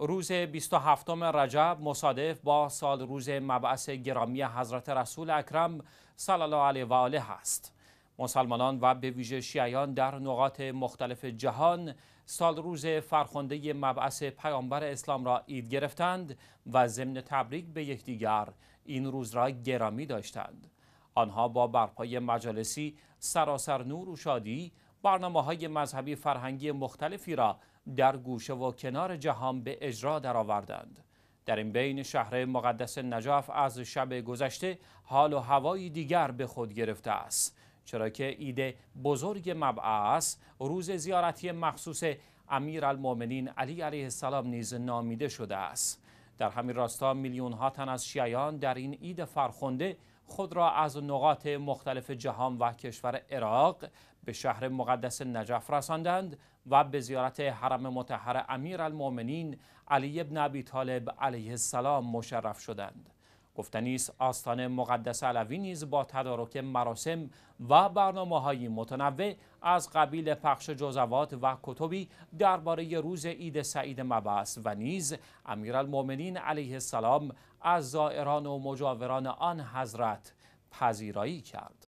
روز 27 رجب مصادف با سال روز مبعث گرامی حضرت رسول اکرم صلی الله علیه و آله است. مسلمانان و به ویژه شیعیان در نقاط مختلف جهان سال روز فرخنده مبعث پیامبر اسلام را اید گرفتند و ضمن تبریک به یکدیگر این روز را گرامی داشتند. آنها با برپای مجالسی سراسر نور و شادی برنامه های مذهبی فرهنگی مختلفی را در گوشه و کنار جهان به اجرا درآوردند. در این بین شهر مقدس نجاف از شب گذشته حال و هوایی دیگر به خود گرفته است چرا که ایده بزرگ مبعث روز زیارتی مخصوص امیر علی علیه السلام نیز نامیده شده است در همین راستا میلیون ها تن از شیعیان در این عید فرخنده خود را از نقاط مختلف جهان و کشور عراق به شهر مقدس نجف رساندند و به زیارت حرم مطهر امیر المومنین علی ابن ابی طالب علیه السلام مشرف شدند. گفتنیست آستان مقدس علوی نیز با تدارک مراسم و برنامه های متنوع از قبیل پخش جزوات و کتبی درباره روز عید سعید مبعث و نیز امیرالمؤمنین علیه السلام از زائران و مجاوران آن حضرت پذیرایی کرد.